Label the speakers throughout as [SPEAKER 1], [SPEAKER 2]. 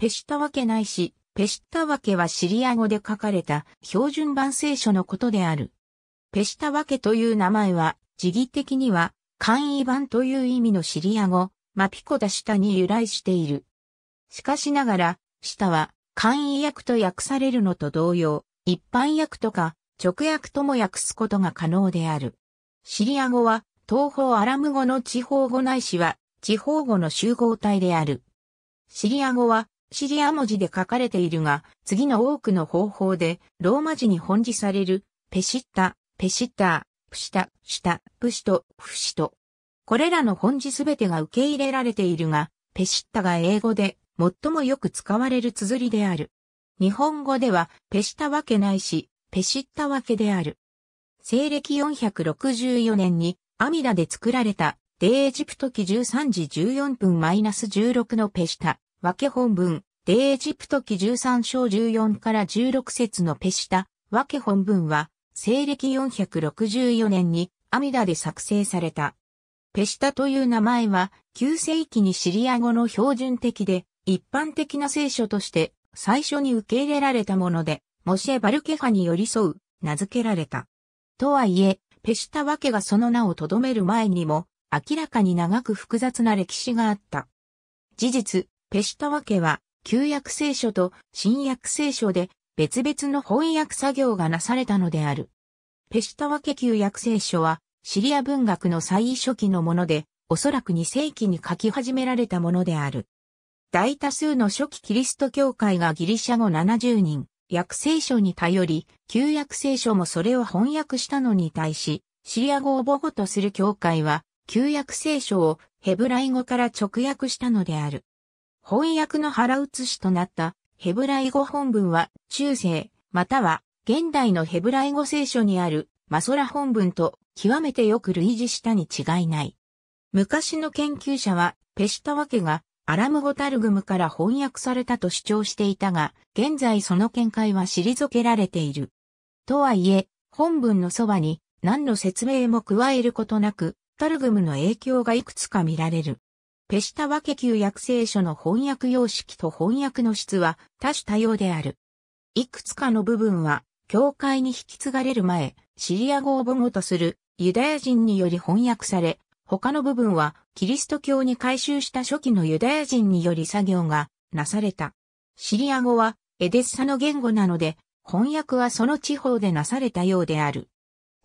[SPEAKER 1] ペシタワケないし、ペシタワケはシリア語で書かれた標準版聖書のことである。ペシタワケという名前は、時義的には、簡易版という意味のシリア語、マピコダシタに由来している。しかしながら、シタは、簡易訳と訳されるのと同様、一般訳とか、直訳とも訳すことが可能である。シリア語は、東方アラム語の地方語ないしは、地方語の集合体である。シリア語は、シリア文字で書かれているが、次の多くの方法で、ローマ字に本字される、ペシッタ、ペシッタ、ー、プシタ、シタ、プシト、プシト。これらの本字すべてが受け入れられているが、ペシッタが英語で最もよく使われる綴りである。日本語では、ペシタわけないし、ペシッタわけである。西暦464年に、阿弥陀で作られた、デエジプト記13時14分マイナス -16 のペシタ、分け本文、でエジプト記13章14から16節のペシタ、分け本文は、西暦464年に阿弥陀で作成された。ペシタという名前は、旧世紀にシリア語の標準的で、一般的な聖書として最初に受け入れられたもので、モシェ・バルケファに寄り添う、名付けられた。とはいえ、ペシタ分けがその名を留める前にも、明らかに長く複雑な歴史があった。事実、ペシタワ家は、旧約聖書と新約聖書で別々の翻訳作業がなされたのである。ペシタワ家旧約聖書は、シリア文学の最初期のもので、おそらく2世紀に書き始められたものである。大多数の初期キリスト教会がギリシャ語70人、約聖書に頼り、旧約聖書もそれを翻訳したのに対し、シリア語を母語とする教会は、旧約聖書をヘブライ語から直訳したのである。翻訳の腹写しとなったヘブライ語本文は中世、または現代のヘブライ語聖書にあるマソラ本文と極めてよく類似したに違いない。昔の研究者はペシタワケがアラム語タルグムから翻訳されたと主張していたが、現在その見解は退けられている。とはいえ、本文のそばに何の説明も加えることなく、タルグムの影響がいくつか見られる。ペシタワケ旧約聖書の翻訳様式と翻訳の質は多種多様である。いくつかの部分は、教会に引き継がれる前、シリア語を母語とするユダヤ人により翻訳され、他の部分はキリスト教に改修した初期のユダヤ人により作業がなされた。シリア語はエデッサの言語なので、翻訳はその地方でなされたようである。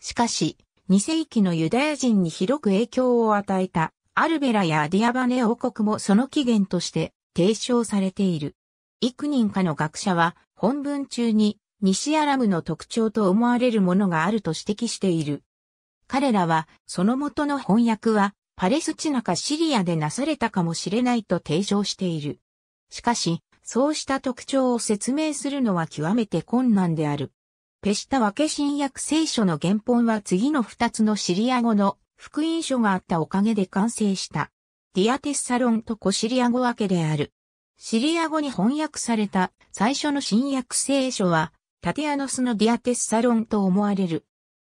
[SPEAKER 1] しかし、2世紀のユダヤ人に広く影響を与えたアルベラやディアバネ王国もその起源として提唱されている。幾人かの学者は本文中に西アラムの特徴と思われるものがあると指摘している。彼らはその元の翻訳はパレスチナかシリアでなされたかもしれないと提唱している。しかし、そうした特徴を説明するのは極めて困難である。ペシタワケ新約聖書の原本は次の二つのシリア語の福音書があったおかげで完成した。ディアテッサロンとコシリア語分けである。シリア語に翻訳された最初の新約聖書は、タテアノスのディアテッサロンと思われる。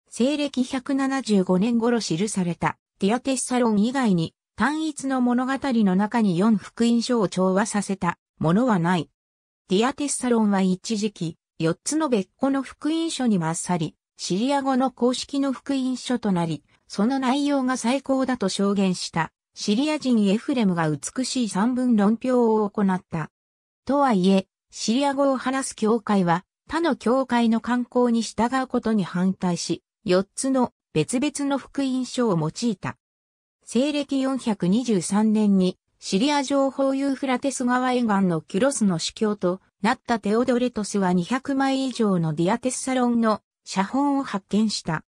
[SPEAKER 1] 西暦175年頃記されたディアテッサロン以外に単一の物語の中に4福音書を調和させたものはない。ディアテッサロンは一時期4つの別個の福音書にまっさり、シリア語の公式の福音書となり、その内容が最高だと証言したシリア人エフレムが美しい三分論評を行った。とはいえ、シリア語を話す教会は他の教会の観光に従うことに反対し、4つの別々の福音書を用いた。西暦423年にシリア情報ユーフラテス川沿岸のキュロスの司教となったテオドレトスは200枚以上のディアテッサロンの写本を発見した。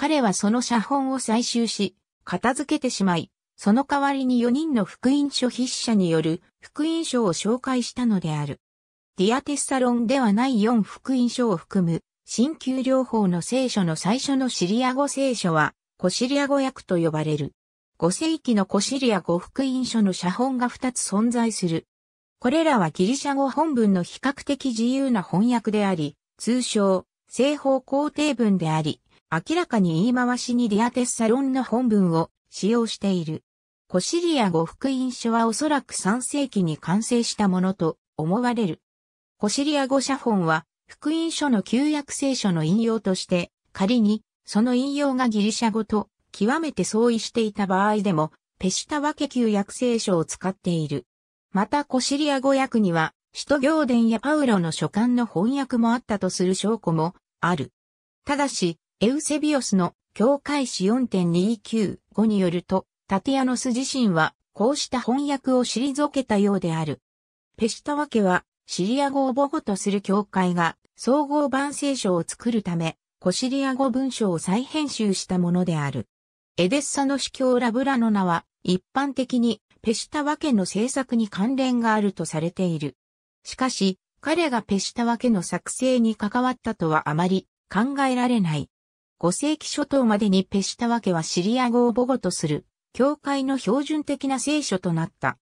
[SPEAKER 1] 彼はその写本を採集し、片付けてしまい、その代わりに4人の福音書筆者による福音書を紹介したのである。ディアテッサロンではない4福音書を含む、新旧療法の聖書の最初のシリア語聖書は、コシリア語訳と呼ばれる。5世紀のコシリア語福音書の写本が2つ存在する。これらはギリシャ語本文の比較的自由な翻訳であり、通称、正方肯定文であり、明らかに言い回しにディアテッサロンの本文を使用している。コシリア語福音書はおそらく3世紀に完成したものと思われる。コシリア語写本は福音書の旧約聖書の引用として仮にその引用がギリシャ語と極めて相違していた場合でもペシタワケ旧約聖書を使っている。またコシリア語訳には使徒行伝やパウロの書簡の翻訳もあったとする証拠もある。ただし、エウセビオスの教会史4.295によると、タティアノス自身はこうした翻訳を退けたようである。ペシタワ家はシリア語を母語とする教会が総合版聖書を作るため、コシリア語文章を再編集したものである。エデッサの司教ラブラの名は一般的にペシタワ家の制作に関連があるとされている。しかし、彼がペシタワ家の作成に関わったとはあまり考えられない。5世紀初頭までにペシタワ家はシリア語を母語とする、教会の標準的な聖書となった。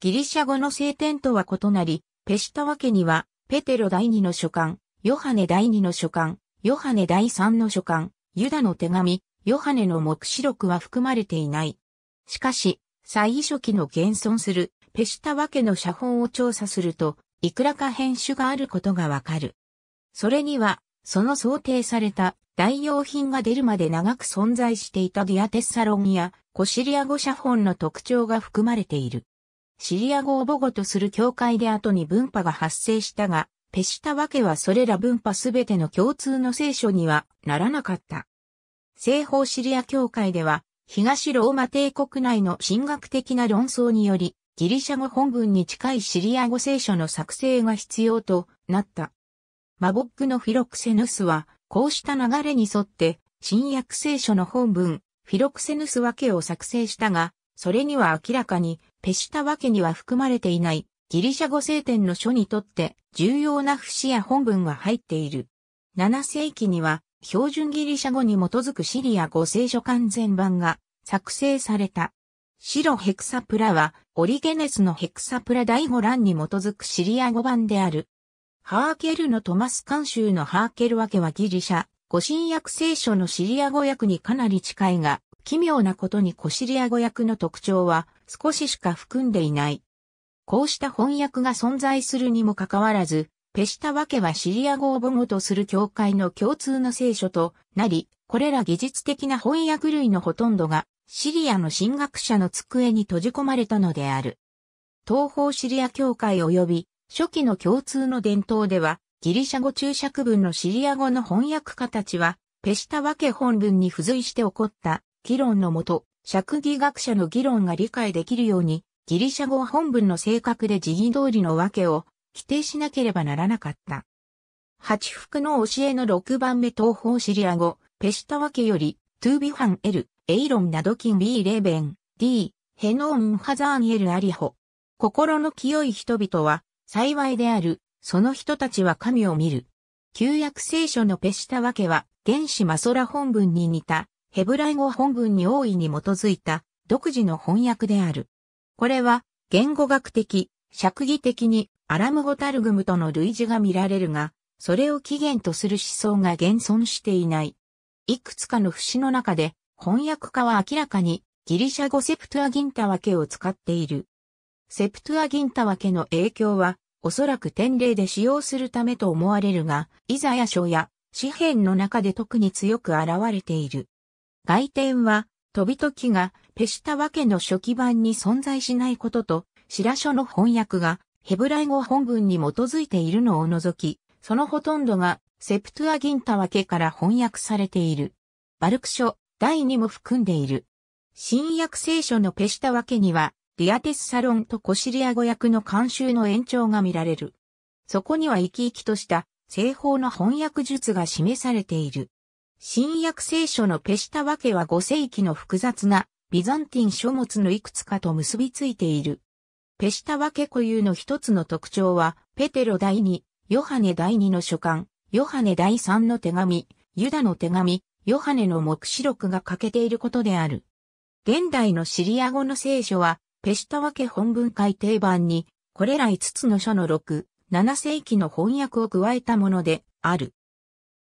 [SPEAKER 1] ギリシャ語の聖典とは異なり、ペシタワ家には、ペテロ第二の書簡、ヨハネ第二の書簡、ヨハネ第三の書簡、ユダの手紙、ヨハネの目視録は含まれていない。しかし、最初期の現存するペシタワ家の写本を調査すると、いくらか編集があることがわかる。それには、その想定された代用品が出るまで長く存在していたディアテッサロンやコシリア語写本の特徴が含まれている。シリア語を母語とする教会で後に文化が発生したが、ペシタワけはそれら文化すべての共通の聖書にはならなかった。西方シリア教会では、東ローマ帝国内の神学的な論争により、ギリシャ語本文に近いシリア語聖書の作成が必要となった。マボックのフィロクセヌスは、こうした流れに沿って、新約聖書の本文、フィロクセヌス訳を作成したが、それには明らかに、ペシタ訳には含まれていない、ギリシャ語聖典の書にとって重要な節や本文が入っている。7世紀には、標準ギリシャ語に基づくシリア語聖書完全版が作成された。白ヘクサプラは、オリゲネスのヘクサプラ第5欄に基づくシリア語版である。ハーケルのトマス監修のハーケルわけはギリシャ、古新約聖書のシリア語訳にかなり近いが、奇妙なことにコシリア語訳の特徴は少ししか含んでいない。こうした翻訳が存在するにもかかわらず、ペシタわけはシリア語を母語とする教会の共通の聖書となり、これら技術的な翻訳類のほとんどがシリアの神学者の机に閉じ込まれたのである。東方シリア教会及び初期の共通の伝統では、ギリシャ語注釈文のシリア語の翻訳家たちは、ペシタワケ本文に付随して起こった議論のもと、釈義学者の議論が理解できるように、ギリシャ語本文の正確で辞儀通りの訳を否定しなければならなかった。八福の教えの六番目東方シリア語、ペシタワケより、トゥービファンエル、エイロンナドキンビーレーベン、ディ・ヘノーンハザーニエルアリホ。心の清い人々は、幸いである、その人たちは神を見る。旧約聖書のペシタワケは、原始マソラ本文に似た、ヘブライ語本文に大いに基づいた、独自の翻訳である。これは、言語学的、釈義的に、アラム語タルグムとの類似が見られるが、それを起源とする思想が現存していない。いくつかの節の中で、翻訳家は明らかに、ギリシャ語セプトゥアギンタワケを使っている。セプトゥアギンタワケの影響は、おそらく典礼で使用するためと思われるが、イザヤ書や詩篇の中で特に強く現れている。外典は、飛びきがペシタワ家の初期版に存在しないことと、白書の翻訳がヘブライ語本文に基づいているのを除き、そのほとんどがセプトゥアギンタワ家から翻訳されている。バルク書第2も含んでいる。新約聖書のペシタワ家にはディアテスサロンとコシリア語訳の監修の延長が見られる。そこには生き生きとした西方の翻訳術が示されている。新約聖書のペシタワケは5世紀の複雑なビザンティン書物のいくつかと結びついている。ペシタワケ固有の一つの特徴は、ペテロ第2、ヨハネ第2の書簡、ヨハネ第3の手紙、ユダの手紙、ヨハネの目視録が欠けていることである。現代のシリア語の聖書は、ペシタワ家本文改定版に、これら5つの書の6、7世紀の翻訳を加えたものである。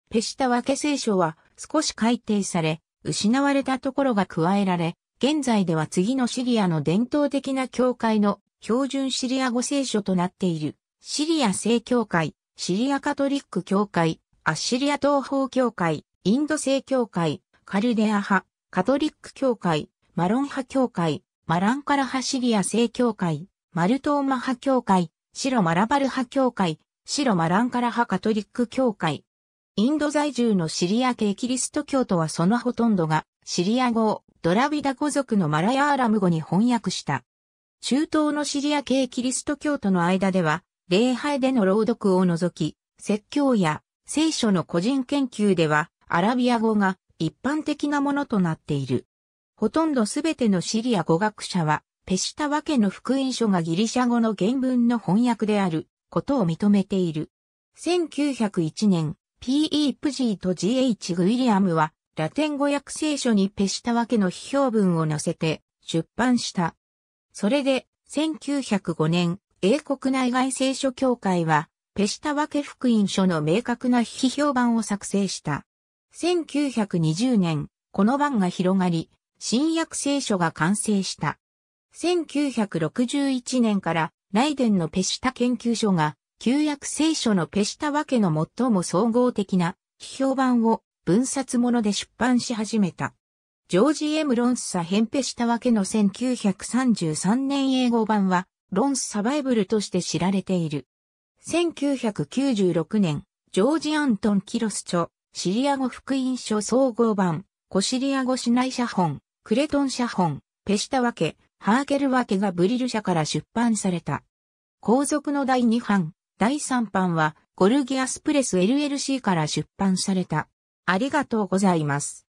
[SPEAKER 1] ペシタワ家聖書は少し改定され、失われたところが加えられ、現在では次のシリアの伝統的な教会の標準シリア語聖書となっている、シリア正教会、シリアカトリック教会、アッシリア東方教会、インド正教会、カルデア派、カトリック教会、マロン派教会、マランカラハシリア正教会、マルトーマ派教会、白マラバル派教会、白マランカラ派カトリック教会。インド在住のシリア系キリスト教徒はそのほとんどがシリア語をドラビダ語族のマラヤーラム語に翻訳した。中東のシリア系キリスト教徒の間では礼拝での朗読を除き、説教や聖書の個人研究ではアラビア語が一般的なものとなっている。ほとんどすべてのシリア語学者は、ペシタワ家の福音書がギリシャ語の原文の翻訳であることを認めている。1901年、P.E. プジーと G.H. グイリアムは、ラテン語訳聖書にペシタワ家の批評文を載せて出版した。それで、1905年、英国内外聖書協会は、ペシタワ家福音書の明確な批評版を作成した。1920年、この版が広がり、新約聖書が完成した。1961年からライデンのペシタ研究所が旧約聖書のペシタ分けの最も総合的な批評版を分冊物で出版し始めた。ジョージ・エム・ロンスサ編ペシタ分けの1933年英語版はロンスサバイブルとして知られている。1996年、ジョージ・アントン・キロス著、シリア語福音書総合版、コシリア語市内写本、クレトン社本、ペシタワケ、ハーケルワケがブリル社から出版された。後続の第2版、第3版は、ゴルギアスプレス LLC から出版された。ありがとうございます。